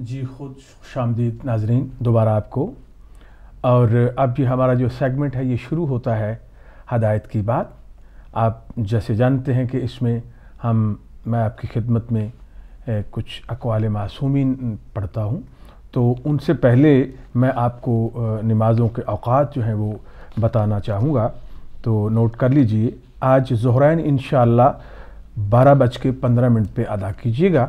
जी खुद शामदीद नाजरीन दोबारा आपको और अब ये हमारा जो सेगमेंट है ये शुरू होता है हदायत की बात आप जैसे जानते हैं कि इसमें हम मैं आपकी खिदमत में कुछ अकवाल मासूमिन पढ़ता हूँ तो उनसे पहले मैं आपको नमाज़ों के अवात जो हैं वो बताना चाहूँगा तो नोट कर लीजिए आज जहरान इन बारह बज के पंद्रह मिनट पर अदा कीजिएगा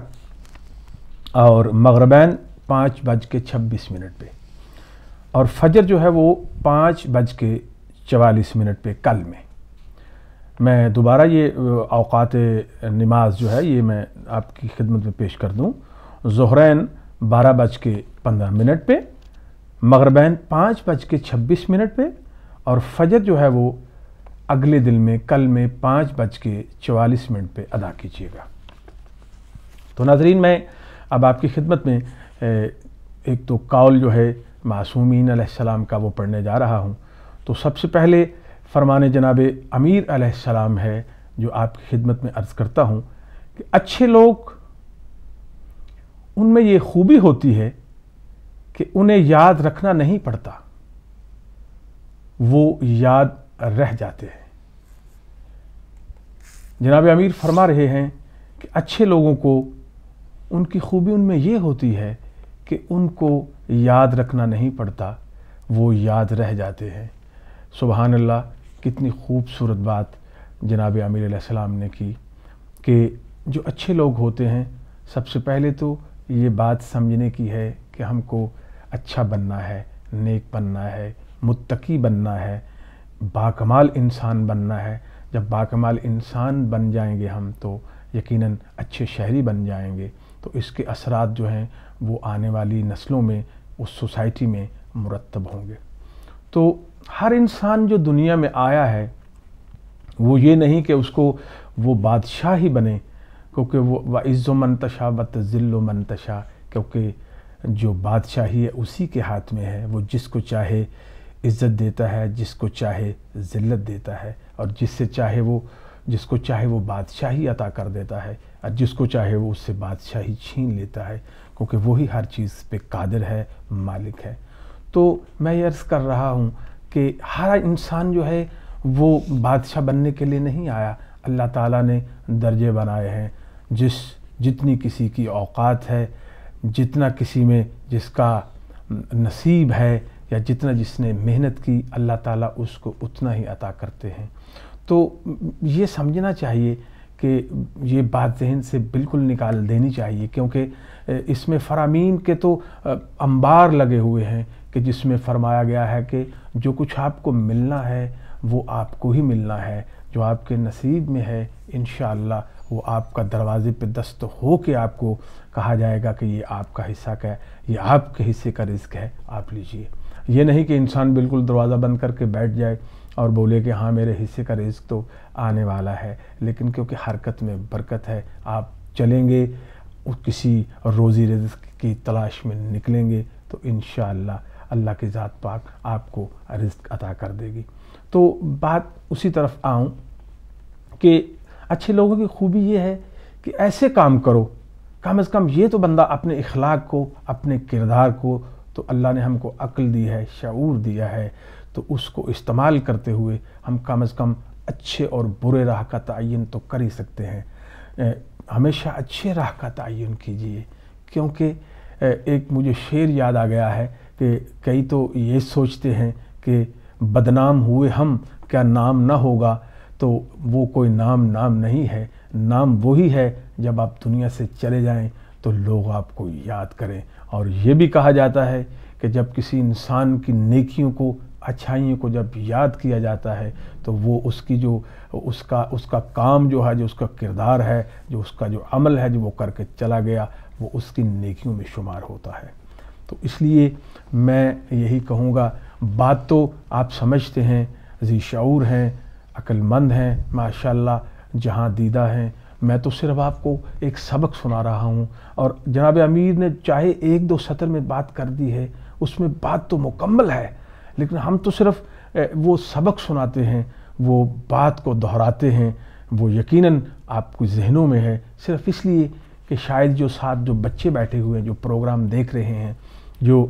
और मगरबैन पाँच बज के छब्बीस मिनट पे और फजर जो है वो पाँच बज के चवालीस मिनट पे कल में मैं दोबारा ये अवकात नमाज जो है ये मैं आपकी खिदमत में पेश कर दूँ जहरैन बारह बज के पंद्रह मिनट पे मगरबैन पाँच बज के छब्बीस मिनट पे और फजर जो है वो अगले दिन में कल में पाँच बज के चवालीस मिनट पे अदा कीजिएगा तो नाजरीन मैं अब आपकी खिदमत में एक तो कौल जो है मासूमिन सलाम का वो पढ़ने जा रहा हूँ तो सबसे पहले फरमान जनाब अमीर सलाम है जो आपकी खिदमत में अर्ज़ करता हूँ कि अच्छे लोग उनमें ये खूबी होती है कि उन्हें याद रखना नहीं पड़ता वो याद रह जाते हैं जनाब अमीर फरमा रहे हैं कि अच्छे लोगों को उनकी खूबी उनमें ये होती है कि उनको याद रखना नहीं पड़ता वो याद रह जाते हैं सुबहान अल्लाह कितनी खूबसूरत बात जनाब आमिर सलाम ने की कि जो अच्छे लोग होते हैं सबसे पहले तो ये बात समझने की है कि हमको अच्छा बनना है नेक बनना है मुत्तकी बनना है बाकमाल इंसान बनना है जब बाकमाल इंसान बन जाएंगे हम तो यकीनन अच्छे शहरी बन जाएंगे तो इसके असरात जो हैं वो आने वाली नस्लों में उस सोसाइटी में मुरतब होंगे तो हर इंसान जो दुनिया में आया है वो ये नहीं कि उसको वो बादशाह ही बने क्योंकि वो व इज़्ज़ो मनतशा व तज़िल्लो मनतशा क्योंकि जो बादशाही है उसी के हाथ में है वो जिसको चाहे इज़्ज़त देता है जिसको चाहे ज़िल्लत देता है और जिससे चाहे वो जिसको चाहे वो बादशाही अता कर देता है जिसको चाहे वो उससे बादशाही छीन लेता है क्योंकि वही हर चीज़ पे कादिर है मालिक है तो मैं ये अर्ज़ कर रहा हूँ कि हर इंसान जो है वो बादशाह बनने के लिए नहीं आया अल्लाह ताला ने दर्जे बनाए हैं जिस जितनी किसी की औकात है जितना किसी में जिसका नसीब है या जितना जिसने मेहनत की अल्लाह ताला उसको उतना ही अता करते हैं तो ये समझना चाहिए कि ये बात जहन से बिल्कुल निकाल देनी चाहिए क्योंकि इसमें फरामीन के तो अंबार लगे हुए हैं कि जिसमें फरमाया गया है कि जो कुछ आपको मिलना है वो आपको ही मिलना है जो आपके नसीब में है इन वो आपका दरवाजे पे दस्त हो के आपको कहा जाएगा कि ये आपका हिस्सा क्या है ये आपके हिस्से का रिस्क है आप लीजिए ये नहीं कि इंसान बिल्कुल दरवाज़ा बंद करके बैठ जाए और बोले कि हाँ मेरे हिस्से का रिस्क तो आने वाला है लेकिन क्योंकि हरकत में बरकत है आप चलेंगे किसी रोज़ी रिस्क की तलाश में निकलेंगे तो इन अल्लाह की ज़ात पाक आपको रिस्क अता कर देगी तो बात उसी तरफ आऊँ कि अच्छे लोगों की खूबी ये है कि ऐसे काम करो कम अज़ कम ये तो बंदा अपने इखलाक को अपने किरदार को तो अल्लाह ने हमको अक्ल दी है शूर दिया है तो उसको इस्तेमाल करते हुए हम कम अज़ कम अच्छे और बुरे राह का तयन तो कर ही सकते हैं हमेशा अच्छे राह का तयन कीजिए क्योंकि एक मुझे शेर याद आ गया है कि कई तो ये सोचते हैं कि बदनाम हुए हम क्या नाम ना होगा तो वो कोई नाम नाम नहीं है नाम वही है जब आप दुनिया से चले जाएं तो लोग आपको याद करें और ये भी कहा जाता है कि जब किसी इंसान की नेकियों को अच्छाइयों को जब याद किया जाता है तो वो उसकी जो उसका उसका काम जो है जो उसका किरदार है जो उसका जो अमल है जो वो करके चला गया वो उसकी नेकियों में शुमार होता है तो इसलिए मैं यही कहूँगा बात तो आप समझते हैं जी शूर हैं अक्लमंद हैं माशा जहाँ दीदा हैं मैं तो सिर्फ आपको एक सबक सुना रहा हूँ और जनाब अमीर ने चाहे एक दो सतर में बात कर दी है उसमें बात तो मुकम्मल है लेकिन हम तो सिर्फ वो सबक सुनाते हैं वो बात को दोहराते हैं वो यकीनन आपको जहनों में है सिर्फ इसलिए कि शायद जो साथ जो बच्चे बैठे हुए हैं जो प्रोग्राम देख रहे हैं जो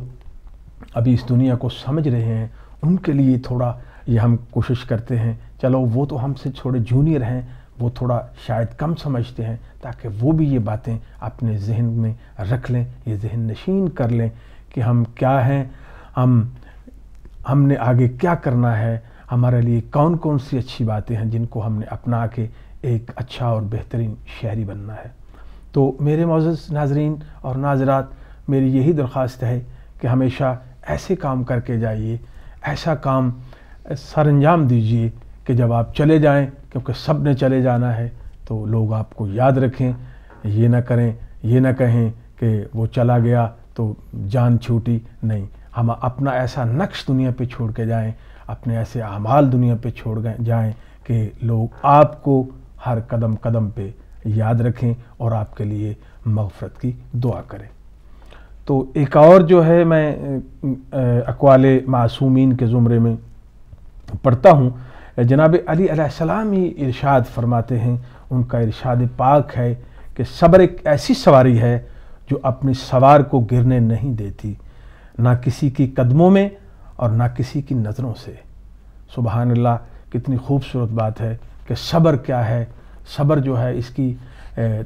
अभी इस दुनिया को समझ रहे हैं उनके लिए थोड़ा ये हम कोशिश करते हैं चलो वो तो हमसे थोड़े जूनियर हैं वो थोड़ा शायद कम समझते हैं ताकि वो भी ये बातें अपने जहन में रख लें ये जहन नशीन कर लें कि हम क्या हैं हम हमने आगे क्या करना है हमारे लिए कौन कौन सी अच्छी बातें हैं जिनको हमने अपना के एक अच्छा और बेहतरीन शहरी बनना है तो मेरे मोज़ नाजरीन और नाजरात मेरी यही दरख्वास्त है कि हमेशा ऐसे काम करके जाइए ऐसा काम सर अंजाम दीजिए कि जब आप चले जाएं क्योंकि सब ने चले जाना है तो लोग आपको याद रखें ये ना करें ये ना कहें कि वो चला गया तो जान छूटी नहीं हम अपना ऐसा नक्श दुनिया पे छोड़ के जाएं अपने ऐसे अमाल दुनिया पे छोड़ जाएं कि लोग आपको हर कदम कदम पे याद रखें और आपके लिए मगफरत की दुआ करें तो एक और जो है मैं अकवाल मासूमीन के ज़ुमरे में पढ़ता हूँ जनाब अली सलाम ही इरशाद फरमाते हैं उनका इरशाद पाक है कि सब्र एक ऐसी सवारी है जो अपने सवार को गिरने नहीं देती ना किसी की कदमों में और ना किसी की नज़रों से सुबहान कितनी खूबसूरत बात है कि सब्र क्या है सब्र जो है इसकी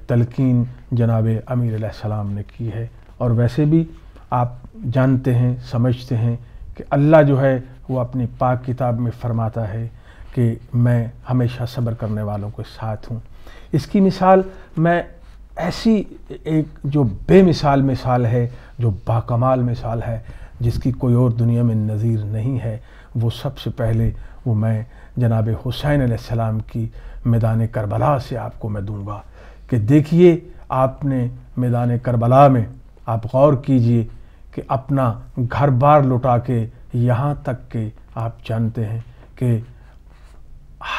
तलकिन जनाब अमीर सलाम ने की है और वैसे भी आप जानते हैं समझते हैं कि अल्लाह जो है वो अपनी पाक किताब में फरमाता है कि मैं हमेशा सब्र करने वालों के साथ हूँ इसकी मिसाल मैं ऐसी एक जो बेमिसाल मिसाल है जो बाकमाल मिसाल है जिसकी कोई और दुनिया में नज़ीर नहीं है वो सबसे पहले वो मैं जनाब हुसैन सलाम की मैदान करबला से आपको मैं दूंगा कि देखिए आपने मैदान करबला में आप गौर कीजिए कि अपना घर बार लुटा के यहाँ तक के आप जानते हैं कि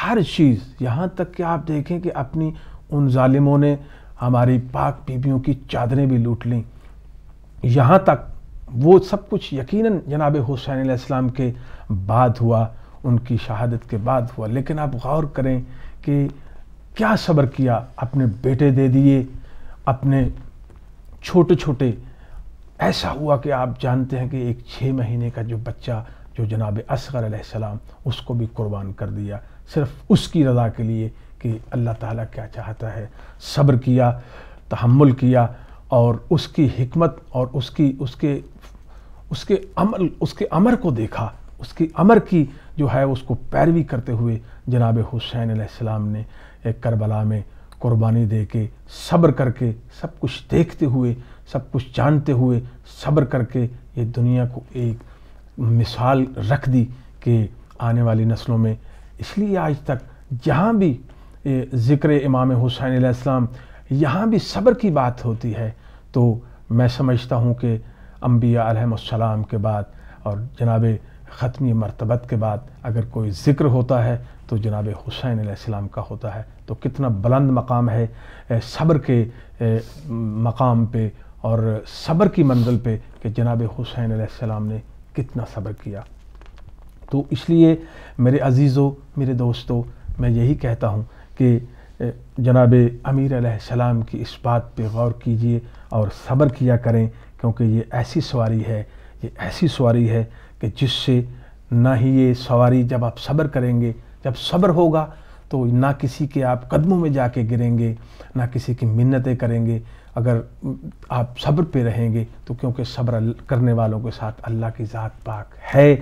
हर चीज़ यहाँ तक कि आप देखें कि अपनी उन ालिमों ने हमारी पाक बीबियों की चादरें भी लूट लीं यहाँ तक वो सब कुछ यकीनन जनाब हुसैन आसलम के बाद हुआ उनकी शहादत के बाद हुआ लेकिन आप गौर करें कि क्या सब्र किया अपने बेटे दे दिए अपने छोटे छोटे ऐसा हुआ कि आप जानते हैं कि एक छः महीने का जो बच्चा जो जनाब असगर आसमाम उसको भी कुर्बान कर दिया सिर्फ उसकी रज़ा के लिए कि अल्लाह ताला क्या चाहता है सब्र किया तहमुल किया और उसकी हमत और उसकी उसके उसके अमल उसके अमर को देखा उसकी अमर की जो है उसको पैरवी करते हुए जनाब हुसैन आसमाम ने एक करबला में कुर्बानी दे के सब्र करके सब कुछ देखते हुए सब कुछ जानते हुए सब्र करके ये दुनिया को एक मिसाल रख दी कि आने वाली नस्लों में इसलिए आज तक जहाँ भी ज़िक्र इमाम हुसैन आसमाम यहाँ भी सब्र की बात होती है तो मैं समझता हूँ कि अम्बिया अलहसम के बाद और जनाब ख़त्मी मरतबत के बाद अगर कोई ज़िक्र होता है तो जनाब हुसैन आसमाम का होता है तो कितना बुलंद मकाम है सब्र के मकाम पे और सब्र की मंजिल पे कि जनाब हुसैन आसमाम ने कितना सब्र किया तो इसलिए मेरे अजीज़ों मेरे दोस्तों मैं यही कहता हूँ कि जनाब अमीर सलाम की इस बात पे गौर कीजिए और सब्र किया करें क्योंकि ये ऐसी सवारी है ये ऐसी सवारी है कि जिससे ना ही ये सवारी जब आप सब्र करेंगे जब सब्र होगा तो ना किसी के आप कदमों में जाके गिरेंगे ना किसी की मिन्नतें करेंगे अगर आप सब्र पे रहेंगे तो क्योंकि सब्र करने वालों के साथ अल्लाह की ज़ात पाक है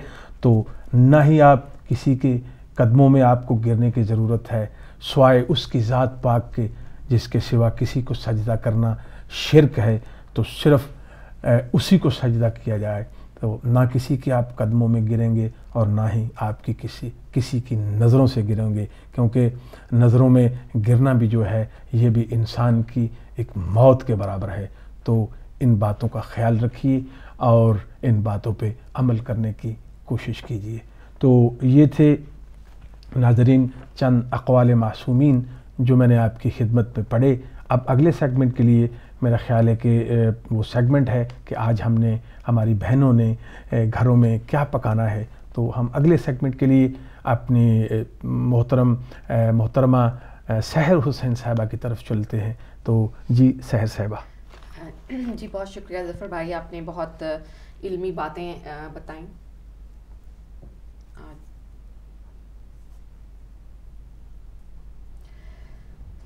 तो ना ही आप किसी के कदमों में आपको गिरने की ज़रूरत है स्वाय उसकी ज़ात पाक के जिसके सिवा किसी को सजदा करना शिरक है तो सिर्फ उसी को सजदा किया जाए तो ना किसी के आप कदमों में गिरेंगे और ना ही आपकी किसी किसी की नज़रों से गिरेंगे क्योंकि नज़रों में गिरना भी जो है ये भी इंसान की एक मौत के बराबर है तो इन बातों का ख्याल रखिए और इन बातों पे अमल करने की कोशिश कीजिए तो ये थे नाजरीन चंद अकवाल मासूमिन जो मैंने आपकी खिदमत में पढ़े अब अगले सेगमेंट के लिए मेरा ख्याल है कि वो सेगमेंट है कि आज हमने हमारी बहनों ने घरों में क्या पकाना है तो हम अगले सेगमेंट के लिए अपनी मोहतरम मोहतरमा सहर हुसैन साहबा की तरफ चलते हैं तो जी सहर साहबा जी बहुत शुक्रिया ज़फ़र भाई आपने बहुत इल्मी बातें बताई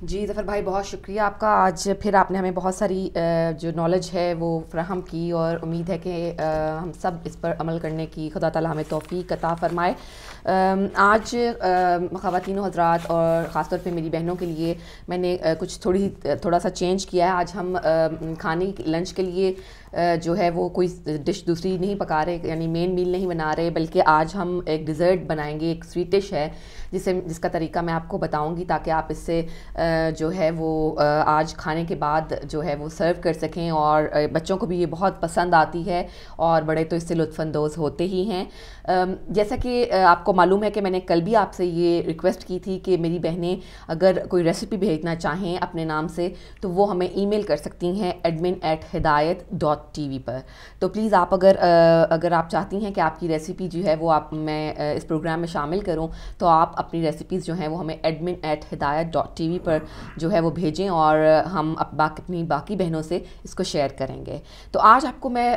जी ज़फ़र तो भाई बहुत शुक्रिया आपका आज फिर आपने हमें बहुत सारी जो नॉलेज है वो फ्राहम की और उम्मीद है कि हम सब इस पर अमल करने की खुदा ताला हमें तोफ़ी कता फ़रमाए आज ख़वान हजरात और ख़ासतौर पर पे मेरी बहनों के लिए मैंने कुछ थोड़ी थोड़ा सा चेंज किया है आज हम खाने लंच के लिए जो है वो कोई डिश दूसरी नहीं पका रहे यानी मेन मील नहीं बना रहे बल्कि आज हम एक डिज़र्ट बनाएंगे एक स्वीट डिश है जिसे जिसका तरीका मैं आपको बताऊंगी ताकि आप इससे जो है वो आज खाने के बाद जो है वो सर्व कर सकें और बच्चों को भी ये बहुत पसंद आती है और बड़े तो इससे लुफानंदोज होते ही हैं जैसा कि आपको मालूम है कि मैंने कल भी आपसे ये रिक्वेस्ट की थी कि मेरी बहनें अगर कोई रेसिपी भेजना चाहें अपने नाम से तो वो हमें ईमेल कर सकती हैं admin at Hidayat dot T V पर तो प्लीज़ आप अगर अगर आप चाहती हैं कि आपकी रेसिपी जो है वो आप मैं इस प्रोग्राम में शामिल करूँ तो आप अपनी रेसिपीज़ जो हैं वो हमें admin at Hidayat dot T V पर जो है वो भेजें और हम अपनी बाकी बहनों से इसको शेयर करेंगे तो आज आपको मैं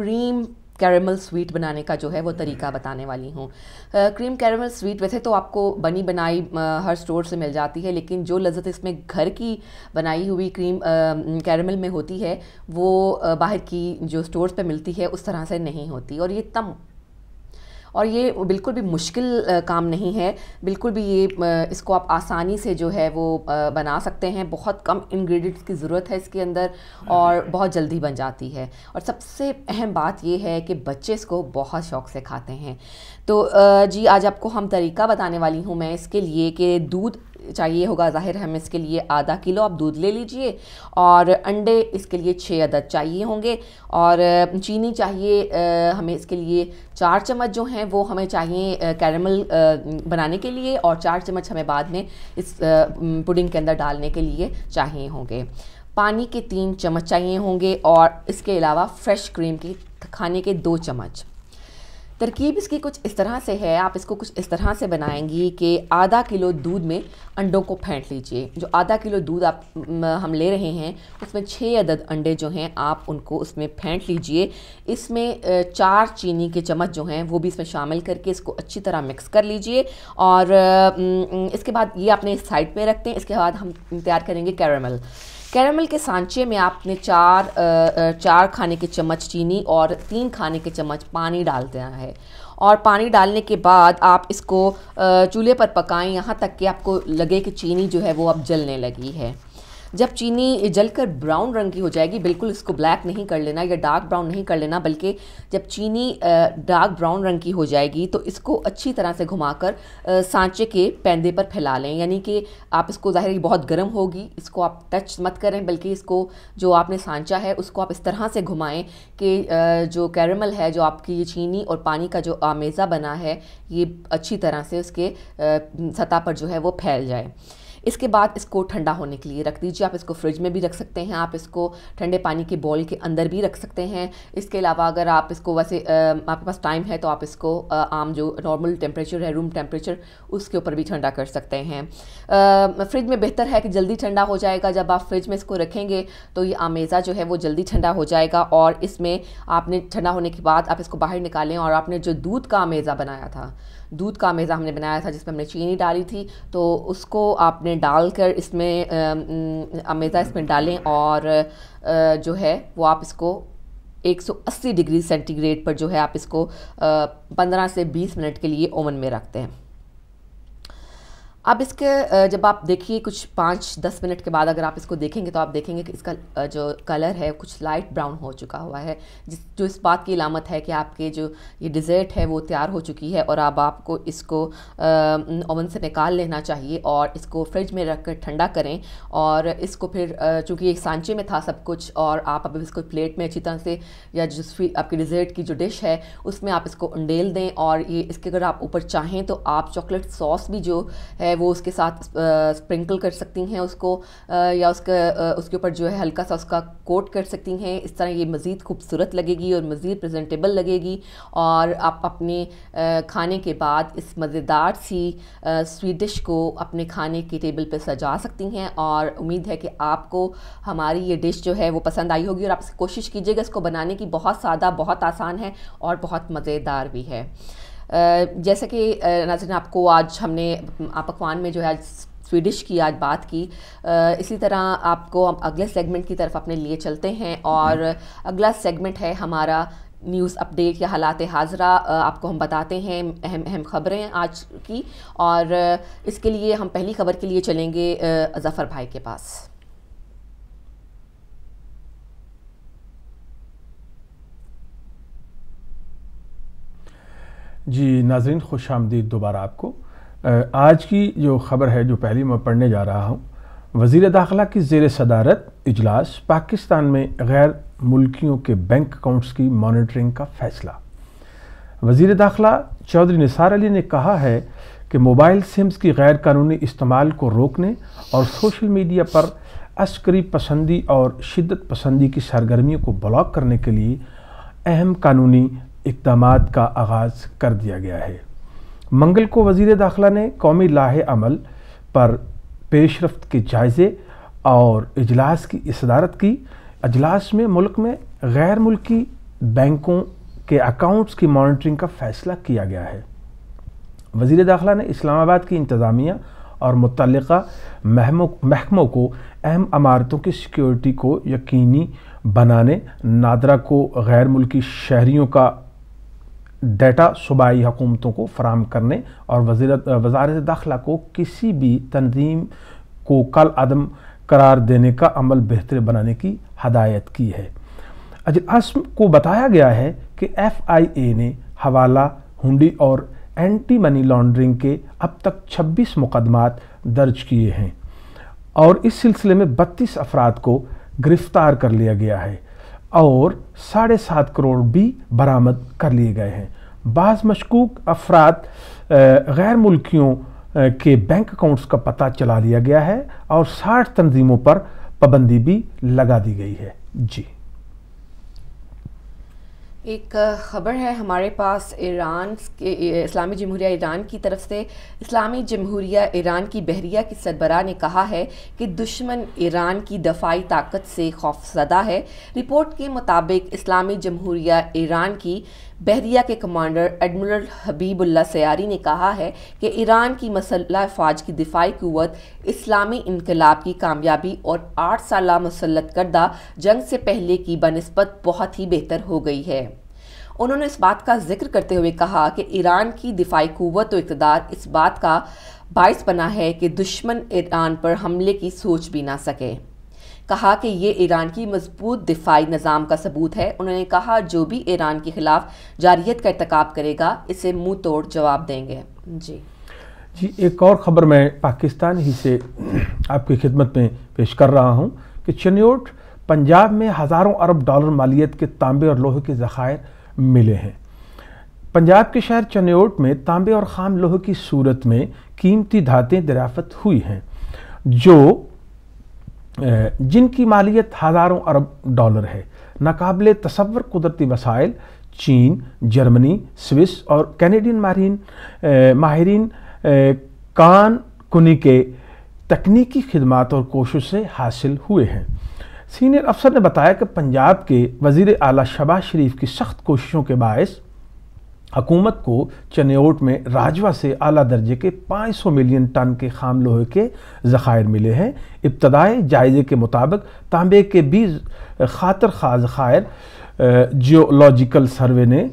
क्रीम कैरमल स्वीट बनाने का जो है वो हम्म। तरीका बताने वाली हूँ क्रीम कैरमल स्वीट वैसे तो आपको बनी बनाई आ, हर स्टोर से मिल जाती है लेकिन जो लज्जत इसमें घर की बनाई हुई क्रीम कैरेमल में होती है वो आ, बाहर की जो स्टोर्स पे मिलती है उस तरह से नहीं होती और ये इतना और ये बिल्कुल भी मुश्किल काम नहीं है बिल्कुल भी ये इसको आप आसानी से जो है वो बना सकते हैं बहुत कम इंग्रेडिएंट्स की ज़रूरत है इसके अंदर और बहुत जल्दी बन जाती है और सबसे अहम बात ये है कि बच्चे इसको बहुत शौक से खाते हैं तो जी आज आपको हम तरीका बताने वाली हूँ मैं इसके लिए कि दूध चाहिए होगा ज़ाहिर हमें इसके लिए आधा किलो आप दूध ले लीजिए और अंडे इसके लिए छः अदद चाहिए होंगे और चीनी चाहिए हमें इसके लिए चार चम्मच जो हैं वो हमें चाहिए कैरमल बनाने के लिए और चार चम्मच हमें बाद में इस पुडिंग के अंदर डालने के लिए चाहिए होंगे पानी के तीन चम्मच चाहिए होंगे और इसके अलावा फ्रेश क्रीम की खाने के दो चम्मच तरकीब इसकी कुछ इस तरह से है आप इसको कुछ इस तरह से बनाएंगी कि आधा किलो दूध में अंडों को फेंट लीजिए जो आधा किलो दूध आप हम ले रहे हैं उसमें छः अदद अंडे जो हैं आप उनको उसमें फेंट लीजिए इसमें चार चीनी के चम्मच जो हैं वो भी इसमें शामिल करके इसको अच्छी तरह मिक्स कर लीजिए और इसके बाद ये अपने साइड पर रखते हैं इसके बाद हम तैयार करेंगे कैरामल कैरामल के सांचे में आपने चार चार खाने के चम्मच चीनी और तीन खाने के चम्मच पानी डाल देना है और पानी डालने के बाद आप इसको चूल्हे पर पकाएं यहाँ तक कि आपको लगे कि चीनी जो है वो अब जलने लगी है जब चीनी जलकर ब्राउन रंग की हो जाएगी बिल्कुल इसको ब्लैक नहीं कर लेना या डार्क ब्राउन नहीं कर लेना बल्कि जब चीनी डार्क ब्राउन रंग की हो जाएगी तो इसको अच्छी तरह से घुमाकर सांचे के पैंदे पर फैला लें यानी कि आप इसको ज़ाहिर बहुत गर्म होगी इसको आप टच मत करें बल्कि इसको जो आपने सांचा है उसको आप इस तरह से घुमाएं कि जो कैरमल है जो आपकी ये चीनी और पानी का जो आमेज़ा बना है ये अच्छी तरह से उसके सतह पर जो है वो फैल जाए इसके बाद इसको ठंडा होने के लिए रख दीजिए आप इसको फ्रिज में भी रख सकते हैं आप इसको ठंडे पानी के बॉल के अंदर भी रख सकते हैं इसके अलावा अगर आप इसको वैसे आपके पास टाइम है तो आप इसको आम जो नॉर्मल टेम्परेचर है रूम टेम्परेचर उसके ऊपर भी ठंडा कर सकते हैं फ्रिज में बेहतर है कि जल्दी ठंडा हो जाएगा जब आप फ्रिज में इसको रखेंगे तो ये आमेज़ा जो है वो जल्दी ठंडा हो जाएगा और इसमें आपने ठंडा होने के बाद आप इसको बाहर निकालें और आपने जो दूध का आमेज़ा बनाया था दूध का मेज़ा हमने बनाया था जिसमें हमने चीनी डाली थी तो उसको आपने डाल कर इसमें अमेज़ा इसमें डालें और जो है वो आप इसको 180 डिग्री सेंटीग्रेड पर जो है आप इसको 15 से 20 मिनट के लिए ओवन में रखते हैं अब इसके जब आप देखिए कुछ पाँच दस मिनट के बाद अगर आप इसको देखेंगे तो आप देखेंगे कि इसका जो कलर है कुछ लाइट ब्राउन हो चुका हुआ है जिस जो इस बात की इलामत है कि आपके जो ये डिज़र्ट है वो तैयार हो चुकी है और अब आपको इसको ओवन से निकाल लेना चाहिए और इसको फ्रिज में रख कर ठंडा करें और इसको फिर चूँकि एक सांचे में था सब कुछ और आप अब इसको प्लेट में अच्छी तरह से या जिस आपकी डिज़र्ट की जो डिश है उसमें आप इसको अंडेल दें और ये इसके अगर आप ऊपर चाहें तो आप चॉकलेट सॉस भी जो है है वो उसके साथ स्प्रिंकल कर सकती हैं उसको या उसका उसके ऊपर जो है हल्का सा उसका कोट कर सकती हैं इस तरह ये मज़ीद खूबसूरत लगेगी और मज़ीद प्रजेंटेबल लगेगी और आप अपने खाने के बाद इस मज़ेदार सी स्वीट डिश को अपने खाने के टेबल पर सजा सकती हैं और उम्मीद है कि आपको हमारी ये डिश जो है वो पसंद आई होगी और आप कोशिश कीजिएगा इसको बनाने की बहुत सादा बहुत आसान है और बहुत मज़ेदार भी है जैसा कि नाजरन आपको आज हमने आप पकवान में जो है आज स्वीडिश की आज बात की इसी तरह आपको हम अगले सेगमेंट की तरफ अपने लिए चलते हैं और अगला सेगमेंट है हमारा न्यूज़ अपडेट या हालात हाजरा आपको हम बताते हैं अहम अहम ख़बरें आज की और इसके लिए हम पहली खबर के लिए चलेंगे ज़फ़र भाई के पास जी नाजरीन खुश आमदीद दोबारा आपको आज की जो ख़बर है जो पहली मैं पढ़ने जा रहा हूँ वज़ी दाखिला की जेर सदारत इजलास पाकिस्तान में गैर मुल्कियों के बैंक अकाउंट्स की मॉनिटरिंग का फ़ैसला वजीर दाखिला चौधरी निसार अली ने कहा है कि मोबाइल सिम्स की गैर कानूनी इस्तेमाल को रोकने और सोशल मीडिया पर अस्करी पसंदी और शिदत पसंदी की सरगर्मियों को ब्लॉक करने के लिए अहम कानूनी इकदाम का आगाज़ कर दिया गया है मंगल को वजीर दाखिला ने कौमी लाहे अमल पर पेशरफ के जायज़े और इजलास की इसदारत की अजलास में मुल्क में गैर मुल्की बैंकों के अकाउंट्स की मॉनिटरिंग का फ़ैसला किया गया है वजीर दाखिला ने इस्लामाबाद की इंतज़ामिया और मुतल महकमों को अहम अमारतों की सिक्योरिटी को यकीनी बनाने नादरा को गैर मुल्की शहरीों का डेटा सूबाई हुकूमतों को फराम करने और वजारत दाखिला को किसी भी तनजीम को कल अदम करार देने का अमल बेहतर बनाने की हदायत की है अजलास को बताया गया है कि एफ़ आई ए ने हवाला हुंडी और एंटी मनी लॉन्ड्रिंग के अब तक 26 मुकदमात दर्ज किए हैं और इस सिलसिले में 32 अफराद को गिरफ्तार कर लिया गया है और साढ़े सात करोड़ भी बरामद कर लिए गए हैं बाज़ मशकूक अफराद गैर मुल्कियों के बैंक अकाउंट्स का पता चला लिया गया है और साठ तंजीमों पर पाबंदी भी लगा दी गई है जी एक ख़बर है हमारे पास ईरान के इस्लामी जमहूरिया ईरान की तरफ से इस्लामी जमहूरिया ईरान की बहरिया की सरबरा ने कहा है कि दुश्मन ईरान की दफाई ताकत से खौफजदा है रिपोर्ट के मुताबिक इस्लामी जमहूरिया ईरान की बहरिया के कमांडर एडमिरल हबीबुल्ला सयारी ने कहा है कि ईरान की मसल्ला फ़ौज की दिफाई क़वत इस्लामी इनकलाब की कामयाबी और आठ साल मसलत करदा जंग से पहले की बनस्बत बहुत ही बेहतर हो गई है उन्होंने इस बात का जिक्र करते हुए कहा कि ईरान की दिफाई क़वत और इकतदार इस बात का बायस बना है कि दुश्मन ईरान पर हमले की सोच भी ना सके कहा कि ये ईरान की मजबूत दिफाई निज़ाम का सबूत है उन्होंने कहा जो भी ईरान के खिलाफ जारियत का irtikab करेगा इसे मुंह तोड़ जवाब देंगे जी जी एक और ख़बर मैं पाकिस्तान ही से आपकी खिदमत में पेश कर रहा हूँ कि चनियोट पंजाब में हज़ारों अरब डॉलर मालियत के तांबे और लोहे के ज़खायर मिले हैं पंजाब के शहर चनियोट में तांबे और खाम लोहे की सूरत में कीमती धातें दराफत हुई हैं जो जिनकी मालियत हज़ारों अरब डॉलर है नाकबले तस्वर कुदरती वसाइल चीन जर्मनी स्विस और कैनेडियन माहरीन माहरीन कान कुनी के तकनीकी खदमात और कोशिश से हासिल हुए हैं सीनियर अफसर ने बताया कि पंजाब के वज़ी अली शबाज शरीफ की सख्त कोशिशों के बायस हकूमत को चनेट में राजवा से अला दर्जे के 500 मिलियन टन के खाम लोहे के ज़खायर मिले हैं इब्तदाई जायजे के मुताबिक तांबे के बीस खातर खा ज़खायर जियोलॉजिकल सर्वे ने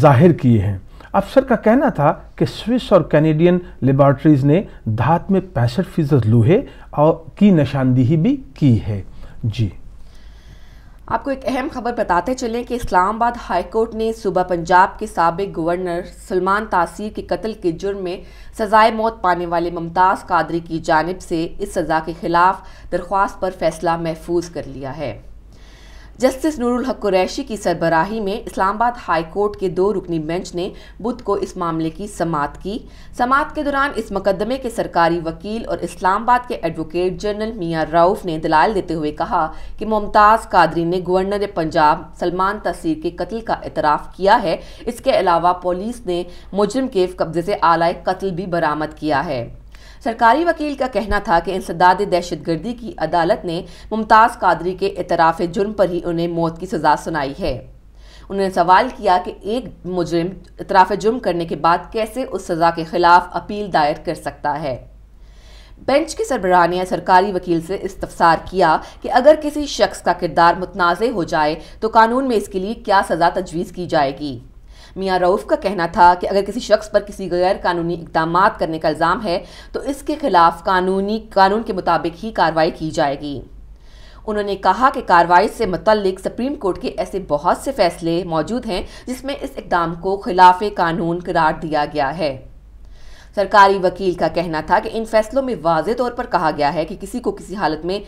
जाहिर किए हैं अफसर का कहना था कि स्विस और कैनेडियन लेबॉर्टरीज़ ने धात में पैंसठ फीसद लोहे और की निशानदेही भी की है जी आपको एक अहम खबर बताते चलें कि इस्लामाबाद हाईकोर्ट ने सुबह पंजाब के सबक गवर्नर सलमान तासीर के कत्ल के जुर्म में सजाए मौत पाने वाले मुमताज़ कादरी की जानब से इस सज़ा के ख़िलाफ़ दरख्वास्त पर फैसला महफूज कर लिया है जस्टिस नूरुल हक कुरैशी की सरबराही में इस्लामाबाद हाई कोर्ट के दो रुकनी बेंच ने बुध को इस मामले की समात की समात के दौरान इस मुकदमे के सरकारी वकील और इस्लामाबाद के एडवोकेट जनरल मियाँ राउफ ने दलाल देते हुए कहा कि मुमताज़ कादरी ने गवर्नर पंजाब सलमान तसीर के कत्ल का एतराफ़ किया है इसके अलावा पुलिस ने मुजरम के कब्जे से आलाय कत्ल भी बरामद किया है सरकारी वकील का कहना था कि इंसदाद दहशतगर्दी की अदालत ने मुमताज़ कादरी के इतराफ़ जुर्म पर ही उन्हें मौत की सज़ा सुनाई है उन्होंने सवाल किया कि एक मुजरिम इतराफ़ जुर्म करने के बाद कैसे उस सज़ा के ख़िलाफ़ अपील दायर कर सकता है बेंच के सरबराह ने सरकारी वकील से इस्तफसार किया कि अगर किसी शख्स का किरदार मुतनाज़ हो जाए तो कानून में इसके लिए क्या सज़ा तजवीज़ की जाएगी मियाँ रऊफ़ का कहना था कि अगर किसी शख्स पर किसी गैर कानूनी इकदाम करने का इल्ज़ाम है तो इसके खिलाफ कानूनी कानून के मुताबिक ही कार्रवाई की जाएगी उन्होंने कहा कि कार्रवाई से मतलब सुप्रीम कोर्ट के ऐसे बहुत से फैसले मौजूद हैं जिसमें इस इकदाम को खिलाफ कानून करार दिया गया है सरकारी वकील का कहना था कि इन फैसलों में वाज तौर पर कहा गया है कि किसी को किसी हालत में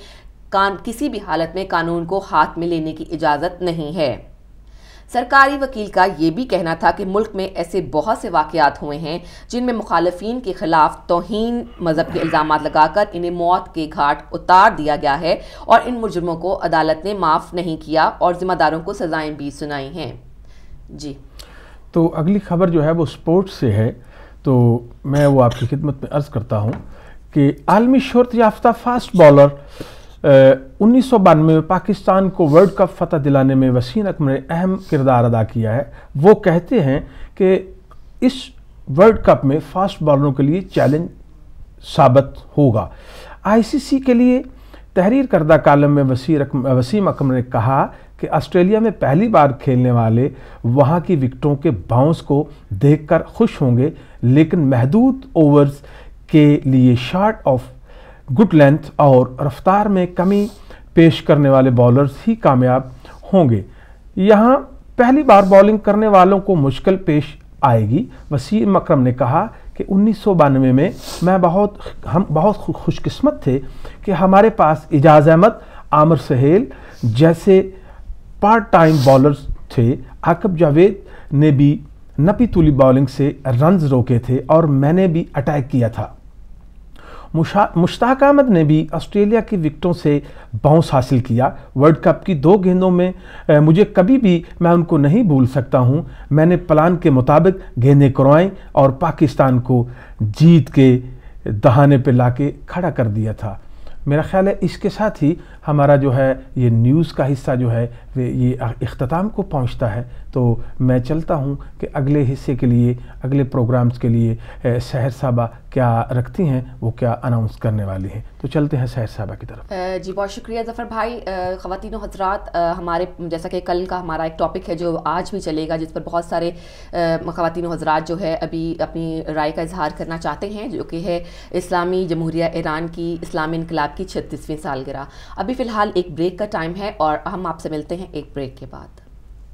कान किसी भी हालत में कानून को हाथ में लेने की इजाज़त नहीं है सरकारी वकील का ये भी कहना था कि मुल्क में ऐसे बहुत से वाकयात हुए हैं जिनमें मुखालफी के खिलाफ तोहन मज़हब के इल्ज़ाम लगाकर इन्हें मौत के घाट उतार दिया गया है और इन मुजरमों को अदालत ने माफ़ नहीं किया और ज़िम्मेदारों को सजाएं भी सुनाई हैं जी तो अगली खबर जो है वो स्पोर्ट्स से है तो मैं वो आपकी खिदमत में अर्ज़ करता हूँ कि आलमी शोरत याफ्ता फास्ट बॉलर उन्नीस सौ बानवे में पाकिस्तान को वर्ल्ड कप फतह दिलाने में वसीम अकमर ने अहम किरदार अदा किया है वो कहते हैं कि इस वर्ल्ड कप में फास्ट बॉलरों के लिए चैलेंज साबित होगा आईसीसी के लिए तहरीर करदा कालम में वसीम अकमर ने कहा कि ऑस्ट्रेलिया में पहली बार खेलने वाले वहाँ की विकटों के बाउंस को देखकर खुश होंगे लेकिन महदूद ओवर्स के लिए शार्ट ऑफ गुड लेंथ और रफ्तार में कमी पेश करने वाले बॉलर्स ही कामयाब होंगे यहाँ पहली बार बॉलिंग करने वालों को मुश्किल पेश आएगी वसीम अक्रम ने कहा कि उन्नीस में मैं बहुत हम बहुत खुशकिस्मत थे कि हमारे पास एजाज अहमद आमिर सहेल जैसे पार्ट टाइम बॉलर्स थे आकब जावेद ने भी नपी तुली बॉलिंग से रन्स रोके थे और मैंने भी अटैक किया था मुश्ताक अहमद ने भी ऑस्ट्रेलिया की विकटों से बाउंस हासिल किया वर्ल्ड कप की दो गेंदों में मुझे कभी भी मैं उनको नहीं भूल सकता हूं मैंने प्लान के मुताबिक गेंदें करवाएं और पाकिस्तान को जीत के दहाने ला के खड़ा कर दिया था मेरा ख्याल है इसके साथ ही हमारा जो है ये न्यूज़ का हिस्सा जो है ये अख्ताम को पहुँचता है तो मैं चलता हूँ कि अगले हिस्से के लिए अगले प्रोग्राम्स के लिए शहर साहबा क्या रखती हैं वो क्या अनाउंस करने वाली हैं तो चलते हैं शहर साहबा की तरफ जी बहुत शुक्रिया ज़फ़र भाई ख़वान हजरात हमारे जैसा कि कल का हमारा एक टॉपिक है जो आज भी चलेगा जिस पर बहुत सारे ख़वान हजरात जो है अभी अपनी राय का इजहार करना चाहते हैं जो कि है इस्लामी जमहूरिया ईरान की इस्लामी इनकलाब की छत्तीसवीं सालगिरह अभी फ़िलहाल एक ब्रेक का टाइम है और हम आपसे मिलते हैं एक ब्रेक के बाद